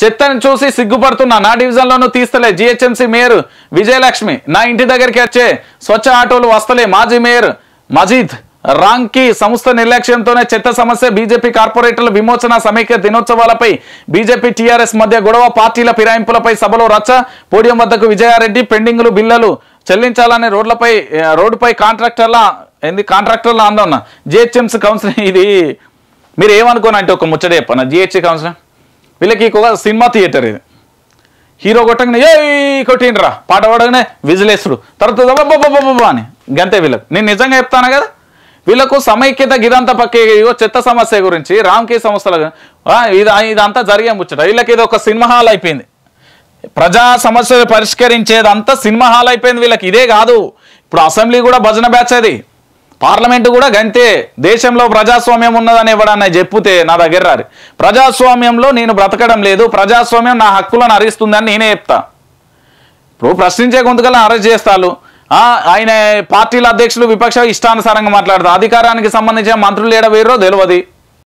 చెత్తను చూసి సిగ్గుపడుతున్నా నా డివిజన్లోనూ తీస్తలే జిహెచ్ఎంసీ మేయర్ విజయలక్ష్మి నా ఇంటి దగ్గరికి వచ్చే స్వచ్ఛ ఆటోలు వస్తలే మాజీ మేయర్ మజీద్ రాంకీ సంస్థ నిర్లక్ష్యంతోనే చెత్త సమస్య బీజేపీ కార్పొరేటర్ల విమోచన సమైక్య దినోత్సవాలపై బీజేపీ టీఆర్ఎస్ మధ్య గొడవ పార్టీల ఫిరాయింపులపై సభలో రచ్చ పోడియం వద్దకు విజయారెడ్డి పెండింగ్లు బిల్లులు చెల్లించాలని రోడ్లపై రోడ్డుపై కాంట్రాక్టర్ల ఏంది కాంట్రాక్టర్లా ఆందోళన జిహెచ్ఎంసీ కౌన్సిల్ ఇది మీరు ఏమనుకోనంటే ఒక ముచ్చట చెప్పనా జిహెచ్సి కౌన్సిలర్ వీళ్ళకి ఒక సినిమా థియేటర్ ఇది హీరో కొట్టగానే ఏ కొట్టిండ్రా పాట పాడగానే విజిలేసుడు తర్వాత బాబా అని గంతే వీళ్ళకి నేను నిజంగా చెప్తాను కదా వీళ్ళకు సమైక్యత గిదంతా పక్కేయో చెత్త సమస్య గురించి రామ్కి సంస్థల ఇది ఇదంతా జరిగే ముచ్చట వీళ్ళకి ఇది ఒక సినిమా హాల్ అయిపోయింది ప్రజా సమస్యలు పరిష్కరించేది అంతా సినిమా హాల్ అయిపోయింది వీళ్ళకి ఇదే కాదు ఇప్పుడు అసెంబ్లీ కూడా భజన బ్యాచ్ అది పార్లమెంటు కూడా గంతే దేశంలో ప్రజాస్వామ్యం ఉన్నదని ఎవడన్నా చెప్పితే నా దగ్గర రారు ప్రజాస్వామ్యంలో నేను బ్రతకడం లేదు ప్రజాస్వామ్యం నా హక్కులను అరిస్తుందని నేనే చెప్తా ఇప్పుడు ప్రశ్నించే కొంతకల్లా అరెస్ట్ చేస్తాను ఆయన పార్టీల అధ్యక్షులు విపక్ష ఇష్టానుసారంగా మాట్లాడతారు అధికారానికి సంబంధించిన మంత్రులు ఏడ వేరో తెలియదు